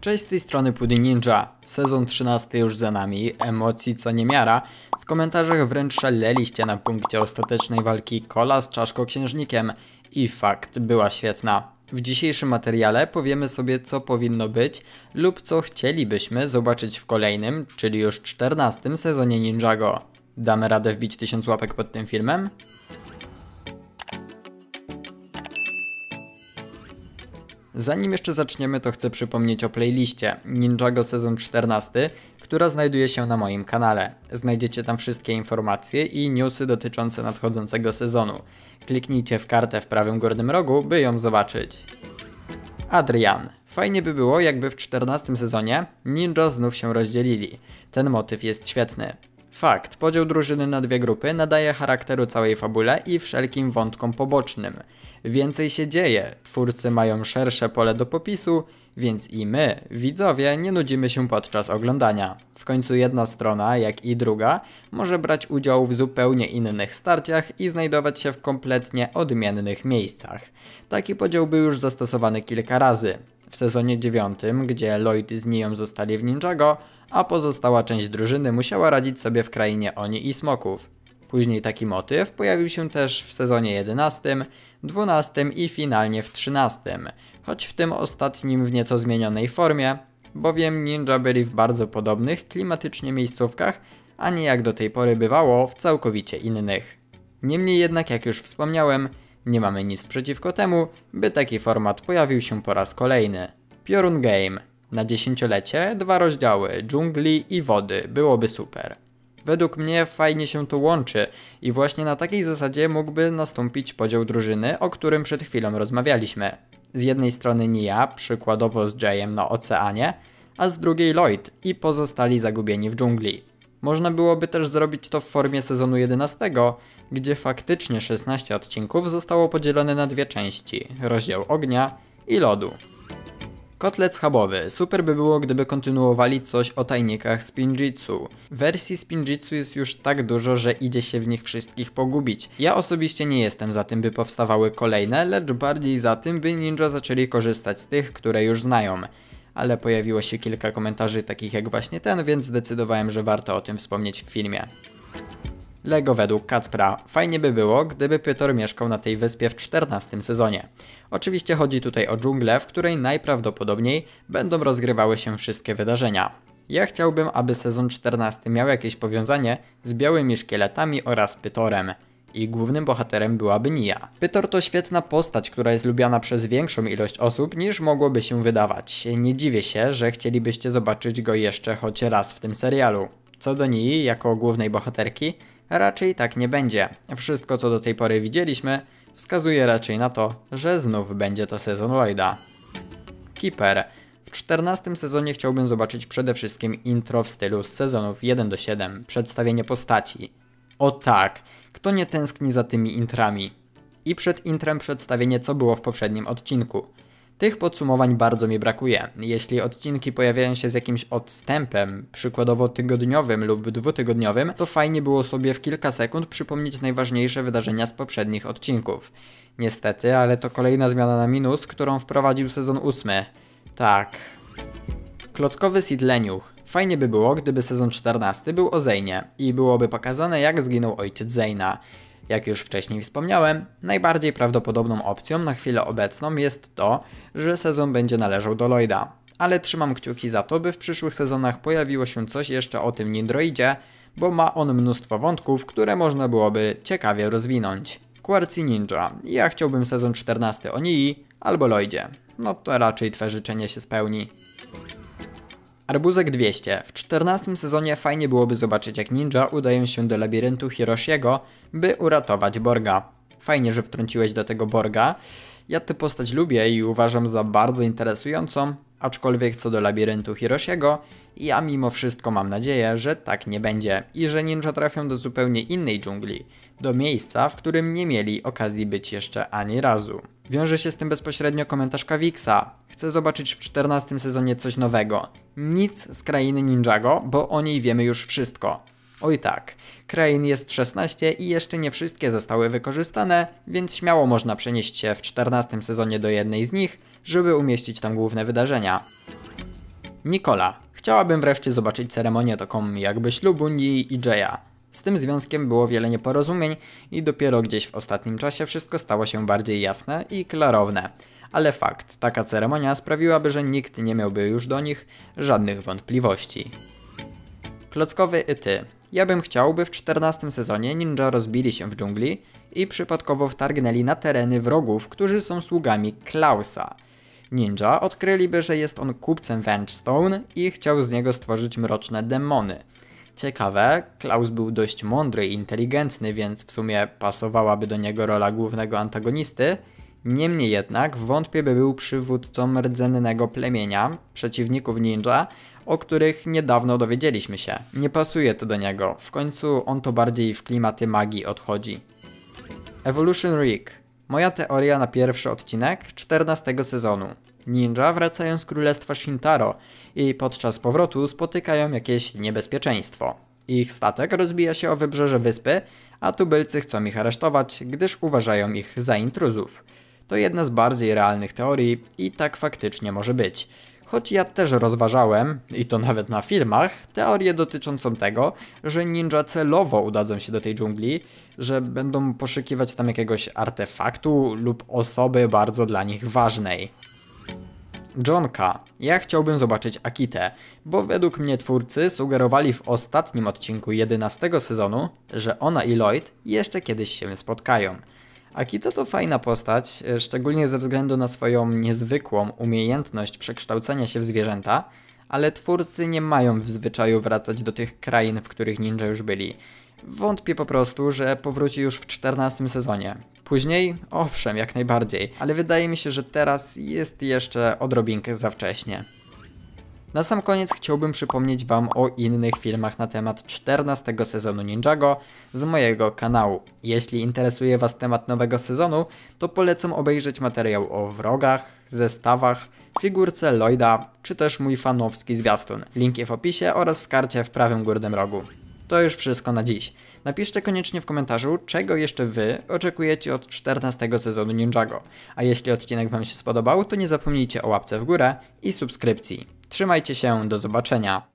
Cześć z tej strony Pudy Ninja. Sezon 13 już za nami, emocji co niemiara. W komentarzach wręcz szaleliście na punkcie ostatecznej walki Kola z Czaszkoksiężnikiem. I fakt, była świetna. W dzisiejszym materiale powiemy sobie co powinno być lub co chcielibyśmy zobaczyć w kolejnym, czyli już 14 sezonie Ninjago. Damy radę wbić 1000 łapek pod tym filmem? Zanim jeszcze zaczniemy, to chcę przypomnieć o playliście Ninjago sezon 14, która znajduje się na moim kanale. Znajdziecie tam wszystkie informacje i newsy dotyczące nadchodzącego sezonu. Kliknijcie w kartę w prawym górnym rogu, by ją zobaczyć. Adrian. Fajnie by było, jakby w 14 sezonie ninja znów się rozdzielili. Ten motyw jest świetny. Fakt, podział drużyny na dwie grupy nadaje charakteru całej fabule i wszelkim wątkom pobocznym. Więcej się dzieje, twórcy mają szersze pole do popisu, więc i my, widzowie, nie nudzimy się podczas oglądania. W końcu jedna strona, jak i druga, może brać udział w zupełnie innych starciach i znajdować się w kompletnie odmiennych miejscach. Taki podział był już zastosowany kilka razy w sezonie 9, gdzie Lloyd z Nią zostali w Ninjago, a pozostała część drużyny musiała radzić sobie w krainie Oni i Smoków. Później taki motyw pojawił się też w sezonie 11, 12 i finalnie w 13, choć w tym ostatnim w nieco zmienionej formie, bowiem ninja byli w bardzo podobnych klimatycznie miejscówkach, a nie jak do tej pory bywało w całkowicie innych. Niemniej jednak, jak już wspomniałem, nie mamy nic przeciwko temu, by taki format pojawił się po raz kolejny. Piorun Game. Na dziesięciolecie dwa rozdziały, dżungli i wody, byłoby super. Według mnie fajnie się to łączy i właśnie na takiej zasadzie mógłby nastąpić podział drużyny, o którym przed chwilą rozmawialiśmy. Z jednej strony Nia, przykładowo z Jayem na oceanie, a z drugiej Lloyd i pozostali zagubieni w dżungli. Można byłoby też zrobić to w formie sezonu 11, gdzie faktycznie 16 odcinków zostało podzielone na dwie części, rozdział ognia i lodu. Kotlet schabowy. Super by było, gdyby kontynuowali coś o tajnikach Spinjitzu. Wersji Spinjitzu jest już tak dużo, że idzie się w nich wszystkich pogubić. Ja osobiście nie jestem za tym, by powstawały kolejne, lecz bardziej za tym, by ninja zaczęli korzystać z tych, które już znają ale pojawiło się kilka komentarzy takich jak właśnie ten, więc zdecydowałem, że warto o tym wspomnieć w filmie. Lego według Kacpra. Fajnie by było, gdyby Piotr mieszkał na tej wyspie w czternastym sezonie. Oczywiście chodzi tutaj o dżunglę, w której najprawdopodobniej będą rozgrywały się wszystkie wydarzenia. Ja chciałbym, aby sezon czternasty miał jakieś powiązanie z białymi szkieletami oraz Pytorem i głównym bohaterem byłaby Nia. Pytor to świetna postać, która jest lubiana przez większą ilość osób niż mogłoby się wydawać. Nie dziwię się, że chcielibyście zobaczyć go jeszcze choć raz w tym serialu. Co do Nii jako głównej bohaterki, raczej tak nie będzie. Wszystko co do tej pory widzieliśmy wskazuje raczej na to, że znów będzie to sezon Lloyda. Keeper. W czternastym sezonie chciałbym zobaczyć przede wszystkim intro w stylu z sezonów 1 do 7, przedstawienie postaci. O tak, kto nie tęskni za tymi intrami. I przed intrem przedstawienie co było w poprzednim odcinku. Tych podsumowań bardzo mi brakuje. Jeśli odcinki pojawiają się z jakimś odstępem, przykładowo tygodniowym lub dwutygodniowym, to fajnie było sobie w kilka sekund przypomnieć najważniejsze wydarzenia z poprzednich odcinków. Niestety, ale to kolejna zmiana na minus, którą wprowadził sezon ósmy. Tak, Klockowy Leniuch. Fajnie by było, gdyby sezon 14 był o Zejnie i byłoby pokazane jak zginął ojciec Zejna. Jak już wcześniej wspomniałem, najbardziej prawdopodobną opcją na chwilę obecną jest to, że sezon będzie należał do Lloyda. Ale trzymam kciuki za to, by w przyszłych sezonach pojawiło się coś jeszcze o tym Nindroidzie, bo ma on mnóstwo wątków, które można byłoby ciekawie rozwinąć. Quartzy Ninja. Ja chciałbym sezon 14 o Nii albo Lloydzie. No to raczej Twe życzenie się spełni. Arbuzek 200. W 14 sezonie fajnie byłoby zobaczyć jak ninja udają się do labiryntu Hiroshiego, by uratować Borga. Fajnie, że wtrąciłeś do tego Borga. Ja tę postać lubię i uważam za bardzo interesującą, Aczkolwiek co do labiryntu Hiroshiego, ja mimo wszystko mam nadzieję, że tak nie będzie i że ninja trafią do zupełnie innej dżungli, do miejsca, w którym nie mieli okazji być jeszcze ani razu. Wiąże się z tym bezpośrednio komentarz Kawixa. Chcę zobaczyć w 14 sezonie coś nowego. Nic z krainy Ninjago, bo o niej wiemy już wszystko. Oj tak, krain jest 16 i jeszcze nie wszystkie zostały wykorzystane, więc śmiało można przenieść się w 14 sezonie do jednej z nich, żeby umieścić tam główne wydarzenia. Nikola. Chciałabym wreszcie zobaczyć ceremonię taką jakby ślubu Nii i Jaya. Z tym związkiem było wiele nieporozumień i dopiero gdzieś w ostatnim czasie wszystko stało się bardziej jasne i klarowne. Ale fakt, taka ceremonia sprawiłaby, że nikt nie miałby już do nich żadnych wątpliwości. Klockowy i ty. Ja bym chciał, by w 14 sezonie ninja rozbili się w dżungli i przypadkowo wtargnęli na tereny wrogów, którzy są sługami Klausa. Ninja odkryliby, że jest on kupcem Vengestone i chciał z niego stworzyć mroczne demony. Ciekawe, Klaus był dość mądry i inteligentny, więc w sumie pasowałaby do niego rola głównego antagonisty. Niemniej jednak wątpię by był przywódcą rdzennego plemienia, przeciwników ninja, o których niedawno dowiedzieliśmy się. Nie pasuje to do niego, w końcu on to bardziej w klimaty magii odchodzi. Evolution Rig. Moja teoria na pierwszy odcinek 14 sezonu. Ninja wracają z królestwa Shintaro i podczas powrotu spotykają jakieś niebezpieczeństwo. Ich statek rozbija się o wybrzeże wyspy, a tubylcy chcą ich aresztować, gdyż uważają ich za intruzów. To jedna z bardziej realnych teorii i tak faktycznie może być. Choć ja też rozważałem, i to nawet na filmach, teorię dotyczącą tego, że ninja celowo udadzą się do tej dżungli, że będą poszukiwać tam jakiegoś artefaktu lub osoby bardzo dla nich ważnej. Jonka, Ja chciałbym zobaczyć Akitę, bo według mnie twórcy sugerowali w ostatnim odcinku 11 sezonu, że ona i Lloyd jeszcze kiedyś się spotkają. Akita to fajna postać, e, szczególnie ze względu na swoją niezwykłą umiejętność przekształcania się w zwierzęta, ale twórcy nie mają w zwyczaju wracać do tych krain, w których ninja już byli. Wątpię po prostu, że powróci już w czternastym sezonie. Później, owszem, jak najbardziej, ale wydaje mi się, że teraz jest jeszcze odrobinkę za wcześnie. Na sam koniec chciałbym przypomnieć Wam o innych filmach na temat 14 sezonu Ninjago z mojego kanału. Jeśli interesuje Was temat nowego sezonu, to polecam obejrzeć materiał o wrogach, zestawach, figurce Lloyda, czy też mój fanowski zwiastun. Linki w opisie oraz w karcie w prawym górnym rogu. To już wszystko na dziś. Napiszcie koniecznie w komentarzu, czego jeszcze Wy oczekujecie od 14 sezonu Ninjago. A jeśli odcinek Wam się spodobał, to nie zapomnijcie o łapce w górę i subskrypcji. Trzymajcie się, do zobaczenia.